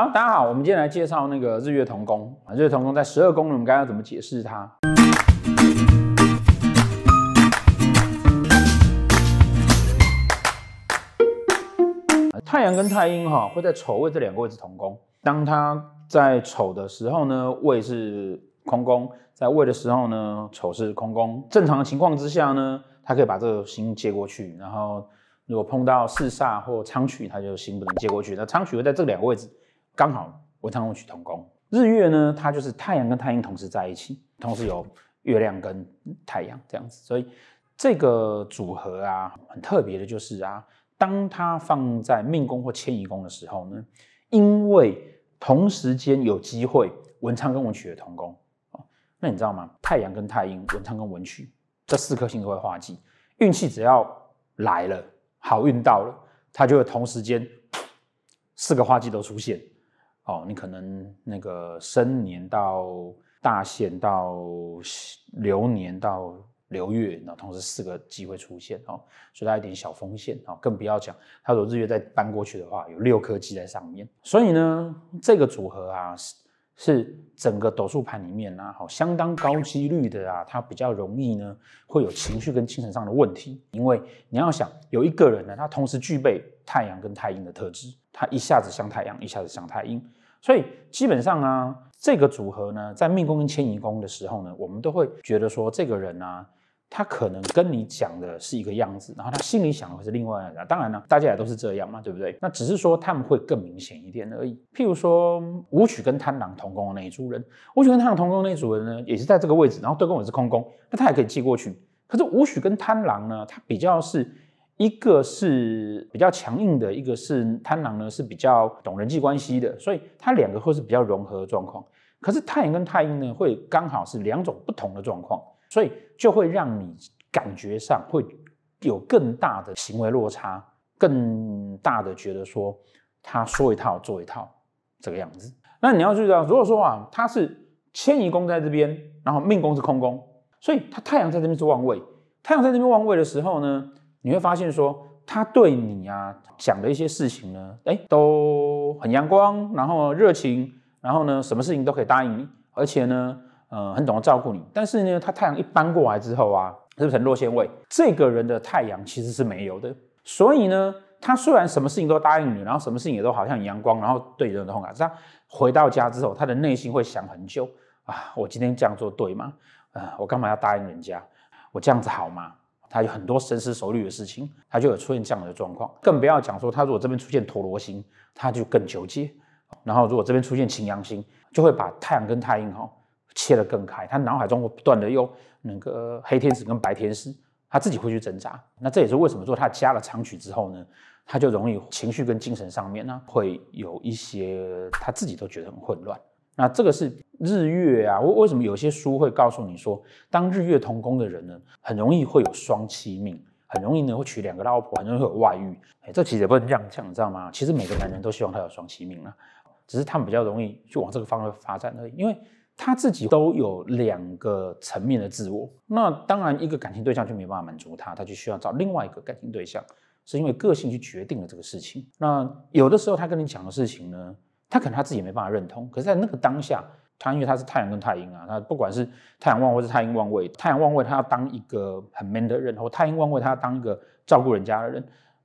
好，大家好，我们今天来介绍那个日月同宫啊。日月同宫在十二宫里，我们该要怎么解释它？太阳跟太阴哈会在丑位这两个位置同宫。当它在丑的时候呢，位是空宫；在位的时候呢，丑是空宫。正常情况之下呢，它可以把这个星借过去。然后如果碰到四煞或仓曲，它就星不能借过去。那仓曲会在这两个位置。刚好文昌文曲同宫，日月呢？它就是太阳跟太阴同时在一起，同时有月亮跟太阳这样子。所以这个组合啊，很特别的就是啊，当它放在命宫或迁移宫的时候呢，因为同时间有机会文昌跟文曲的同宫那你知道吗？太阳跟太阴，文昌跟文曲这四颗星都会化忌，运气只要来了，好运到了，它就会同时间四个化忌都出现。哦，你可能那个生年到大限到流年到流月，那同时四个机会出现哦，所以它有点小风险哦，更不要讲它有日月再搬过去的话，有六颗鸡在上面，所以呢，这个组合啊是整个斗数盘里面呢，好相当高几率的啊，它比较容易呢会有情绪跟精神上的问题，因为你要想有一个人呢，他同时具备太阳跟太阴的特质，他一下子像太阳，一下子像太阴。所以基本上啊，这个组合呢，在命宫跟迁移宫的时候呢，我们都会觉得说，这个人啊，他可能跟你讲的是一个样子，然后他心里想的是另外的。当然呢，大家也都是这样嘛，对不对？那只是说他们会更明显一点而已。譬如说，武曲跟贪狼同宫的那一组人，武曲跟贪狼同宫那一组人呢，也是在这个位置，然后对宫也是空宫，那他也可以寄过去。可是武曲跟贪狼呢，他比较是。一个是比较强硬的，一个是贪狼呢是比较懂人际关系的，所以他两个会是比较融合的状况。可是太阳跟太阴呢，会刚好是两种不同的状况，所以就会让你感觉上会有更大的行为落差，更大的觉得说他说一套做一套这个样子。那你要注意到，如果说啊他是迁移宫在这边，然后命宫是空宫，所以他太阳在这边是旺位，太阳在这边旺位的时候呢。你会发现，说他对你啊讲的一些事情呢，哎，都很阳光，然后热情，然后呢，什么事情都可以答应你，而且呢，呃，很懂得照顾你。但是呢，他太阳一搬过来之后啊，是不是很落线位？这个人的太阳其实是没有的。所以呢，他虽然什么事情都答应你，然后什么事情也都好像很阳光，然后对人很慷慨，但回到家之后，他的内心会想很久啊，我今天这样做对吗？啊，我干嘛要答应人家？我这样子好吗？他有很多深思熟虑的事情，他就有出现这样的状况，更不要讲说他如果这边出现陀罗星，他就更纠结；然后如果这边出现擎羊星，就会把太阳跟太阴哈切得更开，他脑海中会不断的用那个黑天使跟白天使，他自己会去挣扎。那这也是为什么说他加了长曲之后呢，他就容易情绪跟精神上面呢会有一些他自己都觉得很混乱。那这个是日月啊，为为什么有些书会告诉你说，当日月同宫的人呢，很容易会有双妻命，很容易呢会娶两个老婆，很容易会有外遇。哎，这其实也不能这样讲，你知道吗？其实每个男人都希望他有双妻命啊，只是他们比较容易去往这个方向发展而已。因为他自己都有两个层面的自我，那当然一个感情对象就没办法满足他，他就需要找另外一个感情对象，是因为个性去决定了这个事情。那有的时候他跟你讲的事情呢？他可能他自己没办法认同，可是，在那个当下，他因为他是太阳跟太阴啊，他不管是太阳旺或是太阴旺位，太阳旺位他要当一个很 man 的人，或太阴旺位他要当一个照顾人家的人，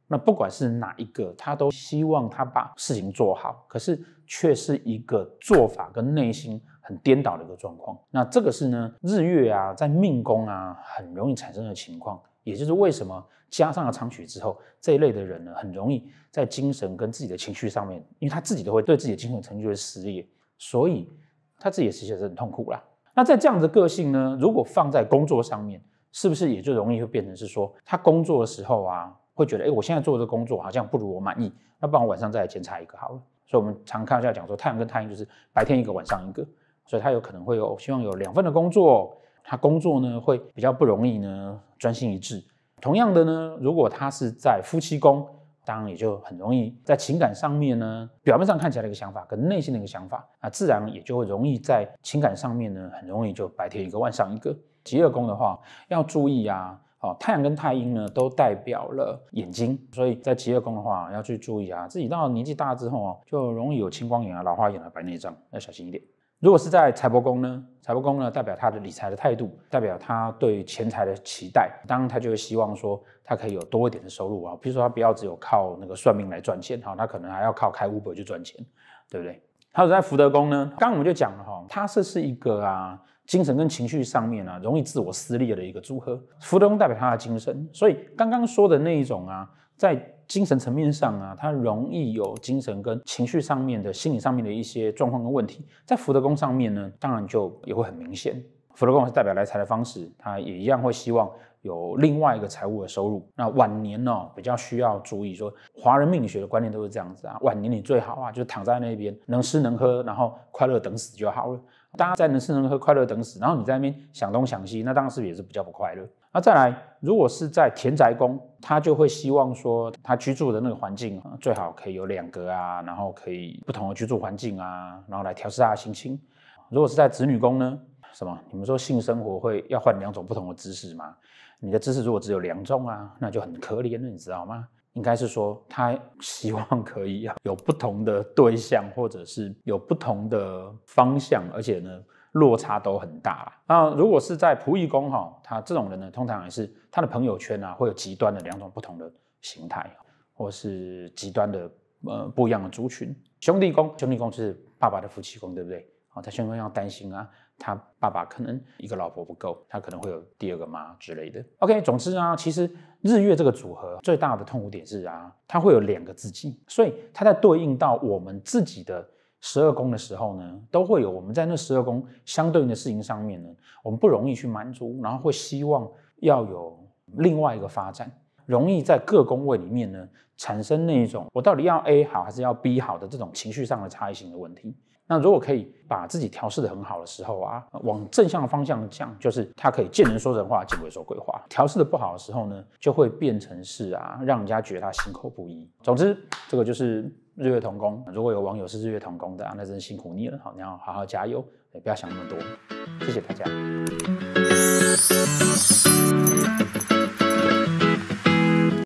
那不管是哪一个，他都希望他把事情做好，可是却是一个做法跟内心很颠倒的一个状况。那这个是呢，日月啊，在命宫啊，很容易产生的情况。也就是为什么加上了猖曲之后，这一类的人呢，很容易在精神跟自己的情绪上面，因为他自己都会对自己的精神成就会撕裂，所以他自己也其实很痛苦啦。那在这样的个性呢，如果放在工作上面，是不是也就容易会变成是说，他工作的时候啊，会觉得哎，我现在做的工作好像不如我满意，那不然我晚上再来检查一个好了。所以我们常看一下讲说，太阳跟太阴就是白天一个，晚上一个，所以他有可能会有希望有两份的工作，他工作呢会比较不容易呢。专心一致。同样的呢，如果他是在夫妻宫，当然也就很容易在情感上面呢，表面上看起来的一个想法，跟内心的一个想法，那自然也就会容易在情感上面呢，很容易就白天一个，晚上一个。极二宫的话要注意啊，哦，太阳跟太阴呢都代表了眼睛，所以在极二宫的话要去注意啊，自己到年纪大之后哦，就容易有青光眼啊、老花眼啊、白内障，要小心一点。如果是在财帛宫呢，财帛宫呢代表他的理财的态度，代表他对钱财的期待，当然他就会希望说他可以有多一点的收入啊，比如说他不要只有靠那个算命来赚钱，哈，他可能还要靠开 Uber 就赚钱，对不对？还有在福德宫呢，刚刚我们就讲了哈，它是是一个啊精神跟情绪上面啊容易自我撕裂的一个组合，福德宫代表他的精神，所以刚刚说的那一种啊，在精神层面上啊，他容易有精神跟情绪上面的心理上面的一些状况跟问题，在福德宫上面呢，当然就也会很明显。福德宫是代表来财的方式，他也一样会希望有另外一个财务的收入。那晚年呢，比较需要注意，说华人命理学的观念都是这样子啊，晚年你最好啊，就躺在那边能吃能喝，然后快乐等死就好了。大家在能吃能喝快乐等死，然后你在那边想东想西，那当时也是比较不快乐。那再来，如果是在田宅宫，他就会希望说，他居住的那个环境最好可以有两个啊，然后可以不同的居住环境啊，然后来调试他的心情。如果是在子女宫呢？什么？你们说性生活会要换两种不同的姿势吗？你的姿势如果只有两种啊，那就很可怜了，你知道吗？应该是说他希望可以有不同的对象，或者是有不同的方向，而且呢。落差都很大啦。那如果是在仆役宫哈，他这种人呢，通常也是他的朋友圈啊，会有极端的两种不同的形态，或是极端的呃不一样的族群。兄弟宫，兄弟宫是爸爸的夫妻宫，对不对？啊，他兄弟要担心啊，他爸爸可能一个老婆不够，他可能会有第二个妈之类的。OK，总之啊，其实日月这个组合最大的痛苦点是啊，它会有两个自己，所以它在对应到我们自己的。十二宫的时候呢，都会有我们在那十二宫相对应的事情上面呢，我们不容易去满足，然后会希望要有另外一个发展，容易在各宫位里面呢产生那一种我到底要 A 好还是要 B 好的这种情绪上的差异性的问题。那如果可以把自己调试的很好的时候啊，往正向的方向讲，就是他可以见人说人话，见鬼说鬼话。调试的不好的时候呢，就会变成是啊，让人家觉得他心口不一。总之，这个就是日月同工。如果有网友是日月同工的啊，那真辛苦你了，好，你要好好加油，也不要想那么多。谢谢大家。